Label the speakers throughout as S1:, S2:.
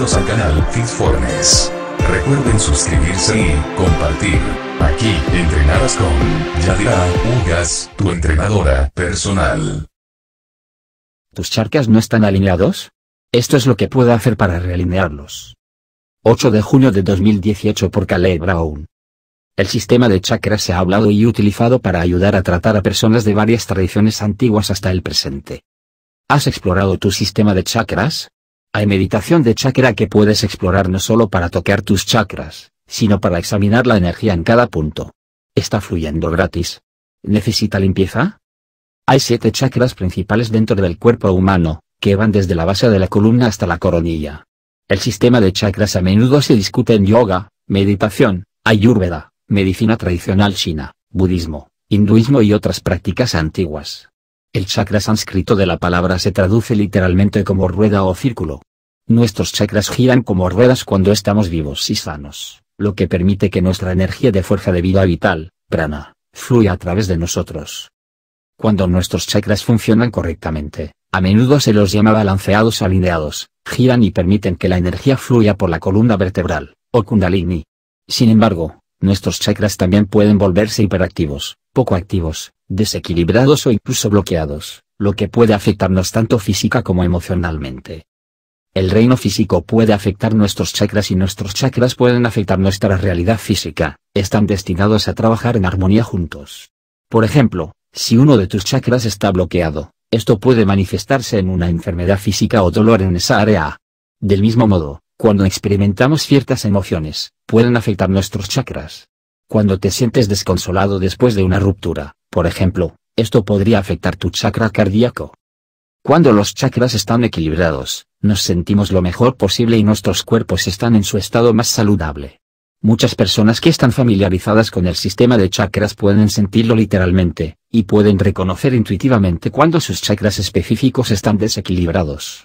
S1: al canal Fornes Recuerden suscribirse y compartir. Aquí, entrenarás con Yadira Ugas, tu entrenadora personal. ¿Tus charcas no están alineados? Esto es lo que puedo hacer para realinearlos. 8 de junio de 2018 por Caleb Brown. El sistema de chakras se ha hablado y utilizado para ayudar a tratar a personas de varias tradiciones antiguas hasta el presente. ¿Has explorado tu sistema de chakras? Hay meditación de chakra que puedes explorar no solo para tocar tus chakras, sino para examinar la energía en cada punto. Está fluyendo gratis. ¿Necesita limpieza? Hay siete chakras principales dentro del cuerpo humano, que van desde la base de la columna hasta la coronilla. El sistema de chakras a menudo se discute en yoga, meditación, ayurveda, medicina tradicional china, budismo, hinduismo y otras prácticas antiguas. El chakra sánscrito de la palabra se traduce literalmente como rueda o círculo. Nuestros chakras giran como ruedas cuando estamos vivos y sanos, lo que permite que nuestra energía de fuerza de vida vital, prana, fluya a través de nosotros. Cuando nuestros chakras funcionan correctamente, a menudo se los llama balanceados alineados, giran y permiten que la energía fluya por la columna vertebral, o kundalini. Sin embargo, nuestros chakras también pueden volverse hiperactivos, poco activos, desequilibrados o incluso bloqueados, lo que puede afectarnos tanto física como emocionalmente. El reino físico puede afectar nuestros chakras y nuestros chakras pueden afectar nuestra realidad física, están destinados a trabajar en armonía juntos. Por ejemplo, si uno de tus chakras está bloqueado, esto puede manifestarse en una enfermedad física o dolor en esa área. Del mismo modo, cuando experimentamos ciertas emociones, pueden afectar nuestros chakras. Cuando te sientes desconsolado después de una ruptura, por ejemplo, esto podría afectar tu chakra cardíaco. Cuando los chakras están equilibrados, nos sentimos lo mejor posible y nuestros cuerpos están en su estado más saludable. Muchas personas que están familiarizadas con el sistema de chakras pueden sentirlo literalmente, y pueden reconocer intuitivamente cuando sus chakras específicos están desequilibrados.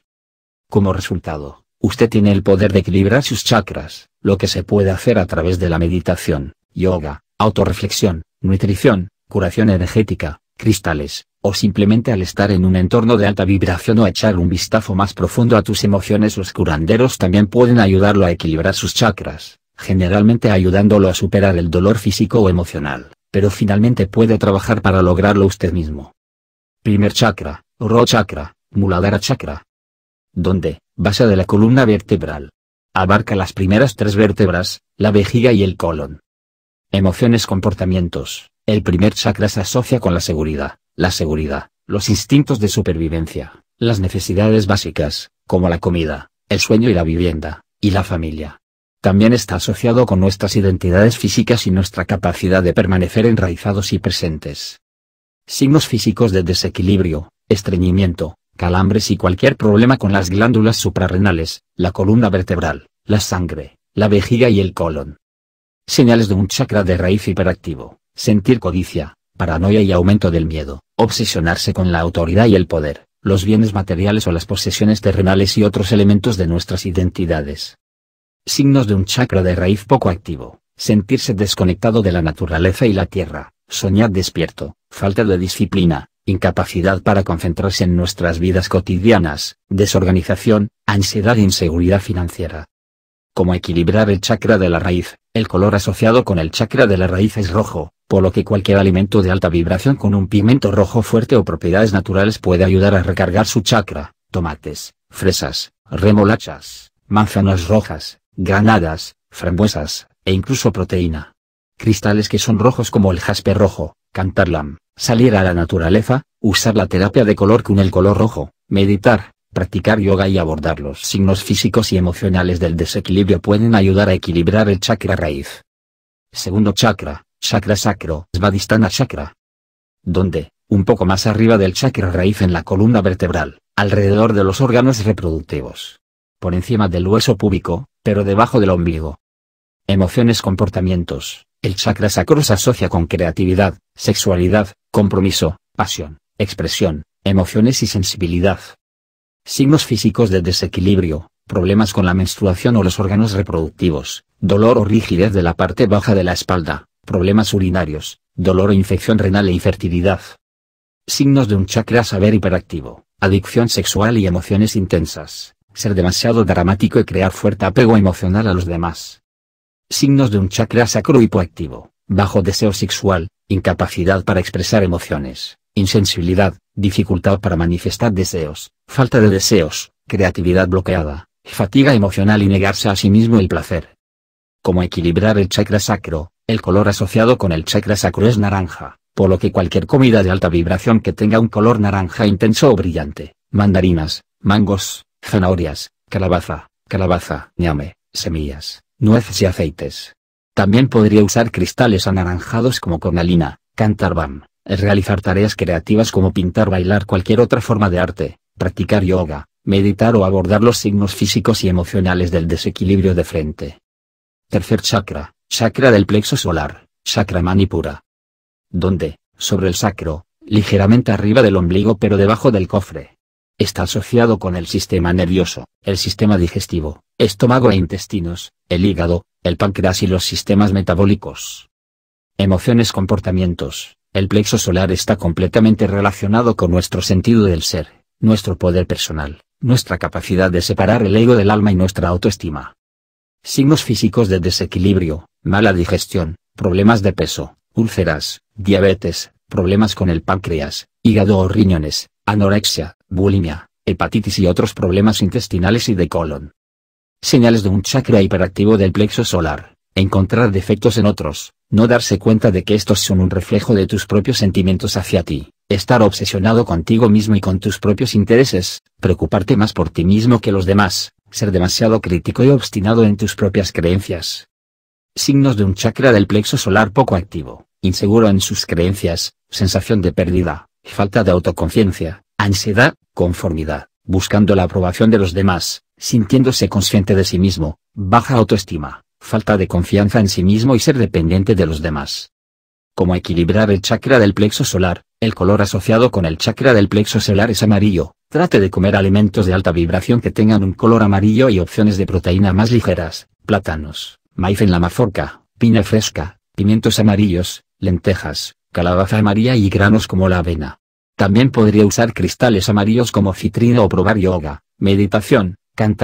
S1: Como resultado, usted tiene el poder de equilibrar sus chakras, lo que se puede hacer a través de la meditación, yoga, autorreflexión, nutrición, curación energética, cristales, o simplemente al estar en un entorno de alta vibración o echar un vistazo más profundo a tus emociones los curanderos también pueden ayudarlo a equilibrar sus chakras, generalmente ayudándolo a superar el dolor físico o emocional, pero finalmente puede trabajar para lograrlo usted mismo. Primer chakra, Ro chakra, Muladhara chakra. Donde, base de la columna vertebral. Abarca las primeras tres vértebras, la vejiga y el colon. Emociones comportamientos, el primer chakra se asocia con la seguridad, la seguridad, los instintos de supervivencia, las necesidades básicas, como la comida, el sueño y la vivienda, y la familia. También está asociado con nuestras identidades físicas y nuestra capacidad de permanecer enraizados y presentes. Signos físicos de desequilibrio, estreñimiento, calambres y cualquier problema con las glándulas suprarrenales, la columna vertebral, la sangre, la vejiga y el colon. Señales de un chakra de raíz hiperactivo sentir codicia, paranoia y aumento del miedo, obsesionarse con la autoridad y el poder, los bienes materiales o las posesiones terrenales y otros elementos de nuestras identidades. Signos de un chakra de raíz poco activo, sentirse desconectado de la naturaleza y la tierra, soñar despierto, falta de disciplina, incapacidad para concentrarse en nuestras vidas cotidianas, desorganización, ansiedad e inseguridad financiera. ¿Cómo equilibrar el chakra de la raíz? El color asociado con el chakra de la raíz es rojo, por lo que cualquier alimento de alta vibración con un pigmento rojo fuerte o propiedades naturales puede ayudar a recargar su chakra, tomates, fresas, remolachas, manzanas rojas, granadas, frambuesas, e incluso proteína. Cristales que son rojos como el jaspe rojo, cantarlam, salir a la naturaleza, usar la terapia de color con el color rojo, meditar, Practicar yoga y abordar los signos físicos y emocionales del desequilibrio pueden ayudar a equilibrar el chakra raíz. Segundo chakra, chakra sacro, Svadhisthana chakra. Donde, un poco más arriba del chakra raíz en la columna vertebral, alrededor de los órganos reproductivos. Por encima del hueso púbico, pero debajo del ombligo. Emociones comportamientos, el chakra sacro se asocia con creatividad, sexualidad, compromiso, pasión, expresión, emociones y sensibilidad signos físicos de desequilibrio, problemas con la menstruación o los órganos reproductivos, dolor o rigidez de la parte baja de la espalda, problemas urinarios, dolor o infección renal e infertilidad. Signos de un chakra saber hiperactivo, adicción sexual y emociones intensas, ser demasiado dramático y crear fuerte apego emocional a los demás. Signos de un chakra sacro hipoactivo, bajo deseo sexual, incapacidad para expresar emociones, insensibilidad, dificultad para manifestar deseos, falta de deseos, creatividad bloqueada, fatiga emocional y negarse a sí mismo el placer. Como equilibrar el chakra sacro? El color asociado con el chakra sacro es naranja, por lo que cualquier comida de alta vibración que tenga un color naranja intenso o brillante, mandarinas, mangos, zanahorias, calabaza, calabaza, ñame, semillas, nueces y aceites. También podría usar cristales anaranjados como cornalina, cantarbam realizar tareas creativas como pintar, bailar, cualquier otra forma de arte, practicar yoga, meditar o abordar los signos físicos y emocionales del desequilibrio de frente. Tercer chakra, chakra del plexo solar, chakra manipura. Donde, sobre el sacro, ligeramente arriba del ombligo pero debajo del cofre. Está asociado con el sistema nervioso, el sistema digestivo, estómago e intestinos, el hígado, el páncreas y los sistemas metabólicos. Emociones, comportamientos, el plexo solar está completamente relacionado con nuestro sentido del ser, nuestro poder personal, nuestra capacidad de separar el ego del alma y nuestra autoestima. Signos físicos de desequilibrio, mala digestión, problemas de peso, úlceras, diabetes, problemas con el páncreas, hígado o riñones, anorexia, bulimia, hepatitis y otros problemas intestinales y de colon. Señales de un chakra hiperactivo del plexo solar, encontrar defectos en otros, no darse cuenta de que estos son un reflejo de tus propios sentimientos hacia ti, estar obsesionado contigo mismo y con tus propios intereses, preocuparte más por ti mismo que los demás, ser demasiado crítico y obstinado en tus propias creencias. Signos de un chakra del plexo solar poco activo, inseguro en sus creencias, sensación de pérdida, falta de autoconciencia, ansiedad, conformidad, buscando la aprobación de los demás, sintiéndose consciente de sí mismo, baja autoestima falta de confianza en sí mismo y ser dependiente de los demás. Como equilibrar el chakra del plexo solar, el color asociado con el chakra del plexo solar es amarillo, trate de comer alimentos de alta vibración que tengan un color amarillo y opciones de proteína más ligeras, plátanos, maíz en la mazorca, piña fresca, pimientos amarillos, lentejas, calabaza amarilla y granos como la avena. También podría usar cristales amarillos como citrina o probar yoga, meditación,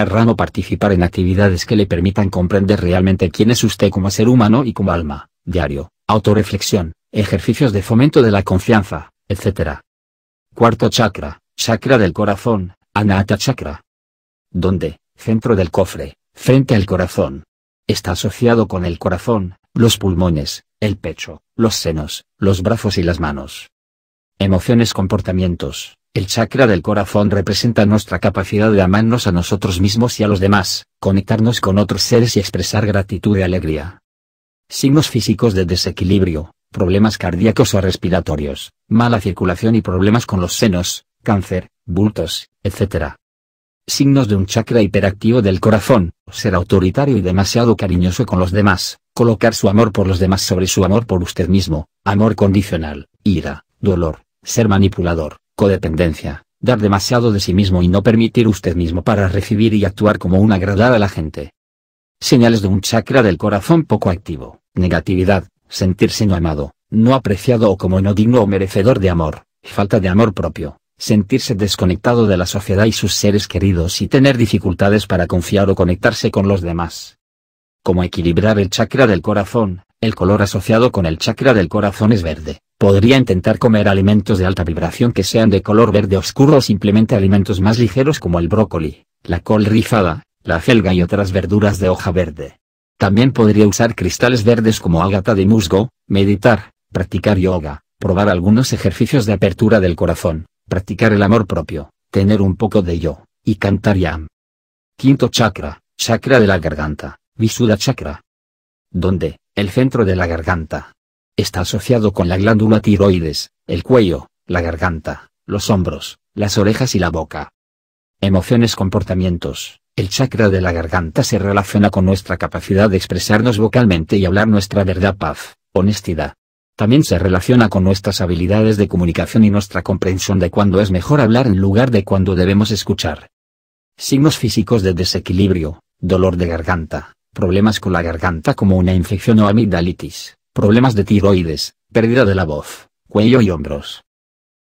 S1: rano participar en actividades que le permitan comprender realmente quién es usted como ser humano y como alma, diario, autorreflexión, ejercicios de fomento de la confianza, etc. Cuarto chakra, chakra del corazón, anahata chakra. Donde, centro del cofre, frente al corazón. Está asociado con el corazón, los pulmones, el pecho, los senos, los brazos y las manos. Emociones comportamientos. El chakra del corazón representa nuestra capacidad de amarnos a nosotros mismos y a los demás, conectarnos con otros seres y expresar gratitud y alegría. Signos físicos de desequilibrio, problemas cardíacos o respiratorios, mala circulación y problemas con los senos, cáncer, bultos, etc. Signos de un chakra hiperactivo del corazón, ser autoritario y demasiado cariñoso con los demás, colocar su amor por los demás sobre su amor por usted mismo, amor condicional, ira, dolor, ser manipulador, Codependencia, dar demasiado de sí mismo y no permitir usted mismo para recibir y actuar como un agradar a la gente. Señales de un chakra del corazón poco activo, negatividad, sentirse no amado, no apreciado o como no digno o merecedor de amor, falta de amor propio, sentirse desconectado de la sociedad y sus seres queridos y tener dificultades para confiar o conectarse con los demás. Como equilibrar el chakra del corazón, el color asociado con el chakra del corazón es verde, Podría intentar comer alimentos de alta vibración que sean de color verde oscuro o simplemente alimentos más ligeros como el brócoli, la col rizada, la celga y otras verduras de hoja verde. También podría usar cristales verdes como ágata de musgo, meditar, practicar yoga, probar algunos ejercicios de apertura del corazón, practicar el amor propio, tener un poco de yo, y cantar yam. Quinto chakra, chakra de la garganta, visuda chakra. Donde, el centro de la garganta, Está asociado con la glándula tiroides, el cuello, la garganta, los hombros, las orejas y la boca. Emociones comportamientos. El chakra de la garganta se relaciona con nuestra capacidad de expresarnos vocalmente y hablar nuestra verdad paz, honestidad. También se relaciona con nuestras habilidades de comunicación y nuestra comprensión de cuándo es mejor hablar en lugar de cuándo debemos escuchar. Signos físicos de desequilibrio, dolor de garganta, problemas con la garganta como una infección o amigdalitis, problemas de tiroides, pérdida de la voz, cuello y hombros.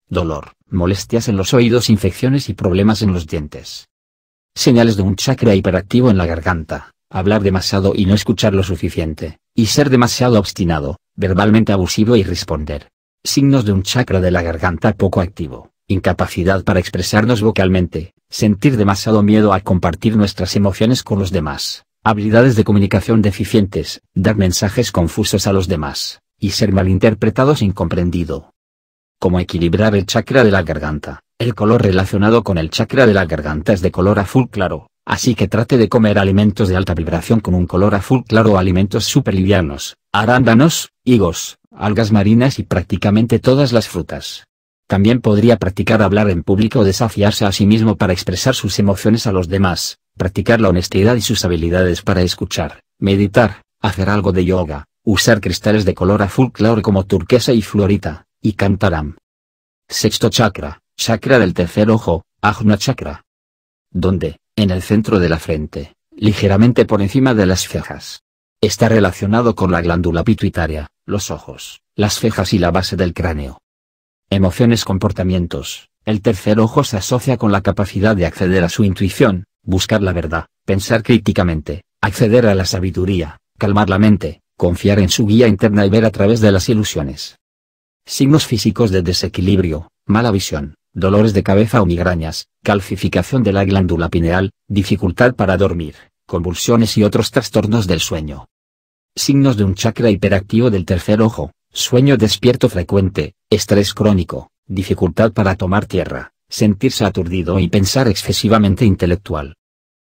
S1: Dolor, molestias en los oídos, infecciones y problemas en los dientes. Señales de un chakra hiperactivo en la garganta, hablar demasiado y no escuchar lo suficiente, y ser demasiado obstinado, verbalmente abusivo y responder. Signos de un chakra de la garganta poco activo, incapacidad para expresarnos vocalmente, sentir demasiado miedo a compartir nuestras emociones con los demás, habilidades de comunicación deficientes, dar mensajes confusos a los demás, y ser malinterpretados e incomprendido. Como equilibrar el chakra de la garganta. El color relacionado con el chakra de la garganta es de color azul claro, así que trate de comer alimentos de alta vibración con un color azul claro o alimentos livianos, arándanos, higos, algas marinas y prácticamente todas las frutas. También podría practicar hablar en público o desafiarse a sí mismo para expresar sus emociones a los demás, practicar la honestidad y sus habilidades para escuchar, meditar, hacer algo de yoga, usar cristales de color azul claro como turquesa y florita, y cantaram. Sexto chakra, chakra del tercer ojo, ajna chakra. Donde, en el centro de la frente, ligeramente por encima de las cejas. Está relacionado con la glándula pituitaria, los ojos, las cejas y la base del cráneo. Emociones comportamientos. El tercer ojo se asocia con la capacidad de acceder a su intuición, buscar la verdad, pensar críticamente, acceder a la sabiduría, calmar la mente, confiar en su guía interna y ver a través de las ilusiones. Signos físicos de desequilibrio, mala visión, dolores de cabeza o migrañas, calcificación de la glándula pineal, dificultad para dormir, convulsiones y otros trastornos del sueño. Signos de un chakra hiperactivo del tercer ojo, sueño despierto frecuente, estrés crónico, dificultad para tomar tierra, sentirse aturdido y pensar excesivamente intelectual.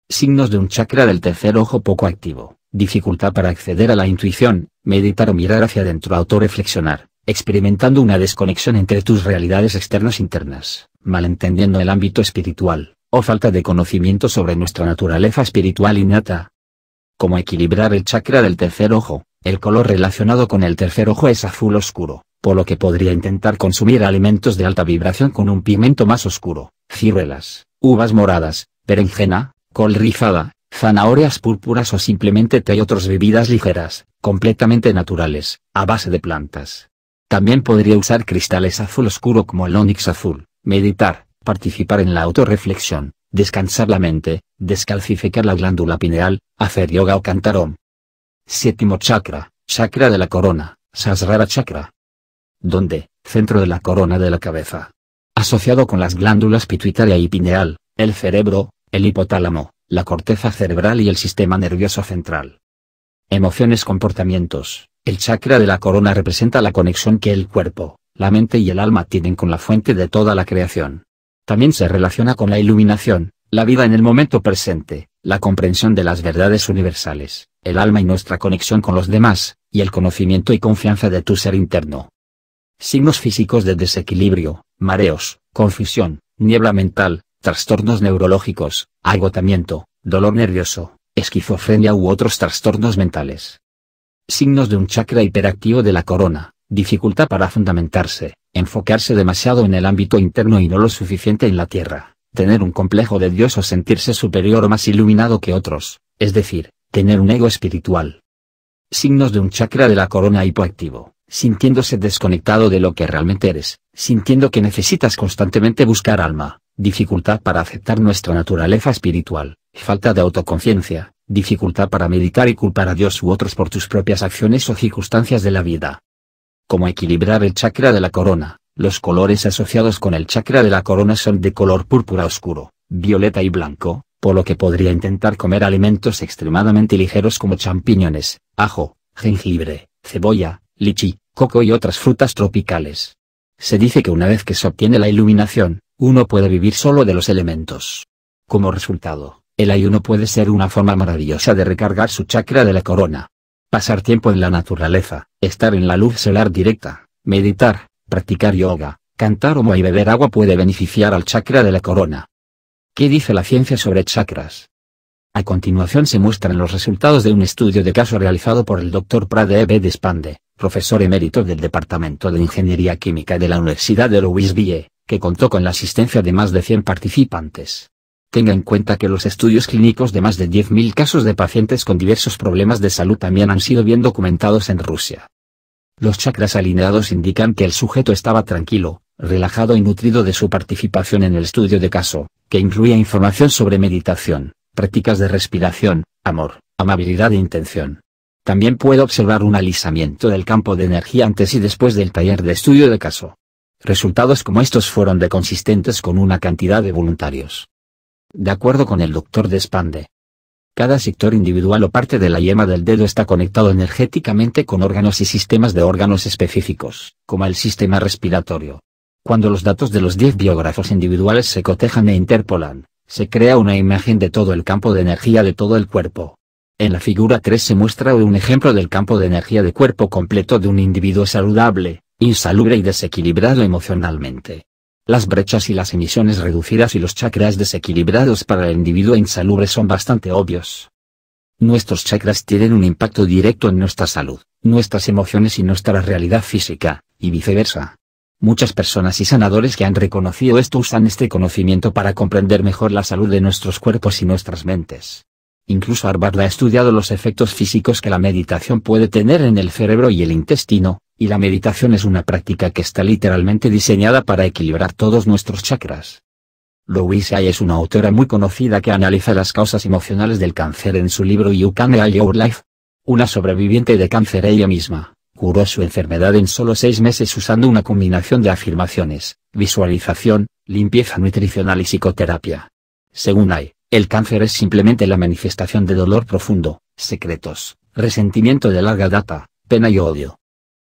S1: Signos de un chakra del tercer ojo poco activo, dificultad para acceder a la intuición, meditar o mirar hacia adentro, reflexionar experimentando una desconexión entre tus realidades externas e internas, malentendiendo el ámbito espiritual, o falta de conocimiento sobre nuestra naturaleza espiritual innata. Como equilibrar el chakra del tercer ojo? El color relacionado con el tercer ojo es azul oscuro, por lo que podría intentar consumir alimentos de alta vibración con un pigmento más oscuro, ciruelas, uvas moradas, berenjena, col rizada, zanahorias púrpuras o simplemente té y otras bebidas ligeras, completamente naturales, a base de plantas. También podría usar cristales azul oscuro como el onyx azul, meditar, participar en la autorreflexión, descansar la mente, descalcificar la glándula pineal, hacer yoga o cantarón. om. Séptimo chakra, chakra de la corona, Sasrara chakra, donde, centro de la corona de la cabeza. Asociado con las glándulas pituitaria y pineal, el cerebro, el hipotálamo, la corteza cerebral y el sistema nervioso central. Emociones comportamientos. El chakra de la corona representa la conexión que el cuerpo, la mente y el alma tienen con la fuente de toda la creación. También se relaciona con la iluminación, la vida en el momento presente, la comprensión de las verdades universales, el alma y nuestra conexión con los demás, y el conocimiento y confianza de tu ser interno signos físicos de desequilibrio, mareos, confusión, niebla mental, trastornos neurológicos, agotamiento, dolor nervioso, esquizofrenia u otros trastornos mentales. Signos de un chakra hiperactivo de la corona, dificultad para fundamentarse, enfocarse demasiado en el ámbito interno y no lo suficiente en la tierra, tener un complejo de Dios o sentirse superior o más iluminado que otros, es decir, tener un ego espiritual. Signos de un chakra de la corona hipoactivo, sintiéndose desconectado de lo que realmente eres, sintiendo que necesitas constantemente buscar alma, dificultad para aceptar nuestra naturaleza espiritual, falta de autoconciencia, dificultad para meditar y culpar a Dios u otros por tus propias acciones o circunstancias de la vida. Cómo equilibrar el chakra de la corona. Los colores asociados con el chakra de la corona son de color púrpura oscuro, violeta y blanco, por lo que podría intentar comer alimentos extremadamente ligeros como champiñones, ajo, jengibre, cebolla, lichi, coco y otras frutas tropicales. Se dice que una vez que se obtiene la iluminación, uno puede vivir solo de los elementos. Como resultado, el ayuno puede ser una forma maravillosa de recargar su chakra de la corona. Pasar tiempo en la naturaleza, estar en la luz solar directa, meditar, practicar yoga, cantar o y beber agua puede beneficiar al chakra de la corona. ¿Qué dice la ciencia sobre chakras? A continuación se muestran los resultados de un estudio de caso realizado por el Dr. Prade Despande, profesor emérito del Departamento de Ingeniería Química de la Universidad de Louisville, que contó con la asistencia de más de 100 participantes. Tenga en cuenta que los estudios clínicos de más de 10.000 casos de pacientes con diversos problemas de salud también han sido bien documentados en Rusia. Los chakras alineados indican que el sujeto estaba tranquilo, relajado y nutrido de su participación en el estudio de caso, que incluía información sobre meditación, prácticas de respiración, amor, amabilidad e intención. También puedo observar un alisamiento del campo de energía antes y después del taller de estudio de caso. Resultados como estos fueron de consistentes con una cantidad de voluntarios. De acuerdo con el doctor Despande, cada sector individual o parte de la yema del dedo está conectado energéticamente con órganos y sistemas de órganos específicos, como el sistema respiratorio. Cuando los datos de los 10 biógrafos individuales se cotejan e interpolan, se crea una imagen de todo el campo de energía de todo el cuerpo. En la figura 3 se muestra un ejemplo del campo de energía de cuerpo completo de un individuo saludable, insalubre y desequilibrado emocionalmente. Las brechas y las emisiones reducidas y los chakras desequilibrados para el individuo insalubre son bastante obvios. Nuestros chakras tienen un impacto directo en nuestra salud, nuestras emociones y nuestra realidad física, y viceversa. Muchas personas y sanadores que han reconocido esto usan este conocimiento para comprender mejor la salud de nuestros cuerpos y nuestras mentes. Incluso Harvard ha estudiado los efectos físicos que la meditación puede tener en el cerebro y el intestino, y la meditación es una práctica que está literalmente diseñada para equilibrar todos nuestros chakras. Louise Hay es una autora muy conocida que analiza las causas emocionales del cáncer en su libro You Can Heal Your Life. Una sobreviviente de cáncer ella misma, curó su enfermedad en solo seis meses usando una combinación de afirmaciones, visualización, limpieza nutricional y psicoterapia. Según Hay, el cáncer es simplemente la manifestación de dolor profundo, secretos, resentimiento de larga data, pena y odio.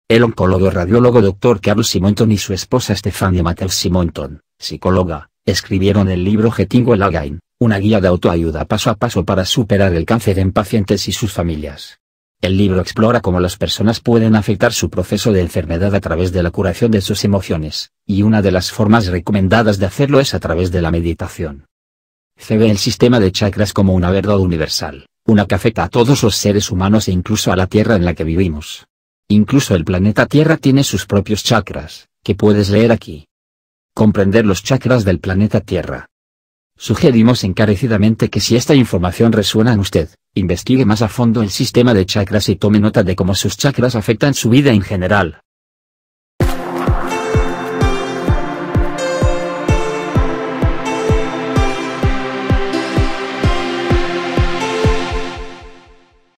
S1: El oncólogo radiólogo Dr. Carlos Simonton y su esposa Stefania Mattel Simonton, psicóloga, escribieron el libro Getting Well Again, una guía de autoayuda paso a paso para superar el cáncer en pacientes y sus familias. El libro explora cómo las personas pueden afectar su proceso de enfermedad a través de la curación de sus emociones, y una de las formas recomendadas de hacerlo es a través de la meditación. Se ve el sistema de chakras como una verdad universal, una que afecta a todos los seres humanos e incluso a la Tierra en la que vivimos. Incluso el planeta Tierra tiene sus propios chakras, que puedes leer aquí. Comprender los chakras del planeta Tierra. Sugerimos encarecidamente que si esta información resuena en usted, investigue más a fondo el sistema de chakras y tome nota de cómo sus chakras afectan su vida en general.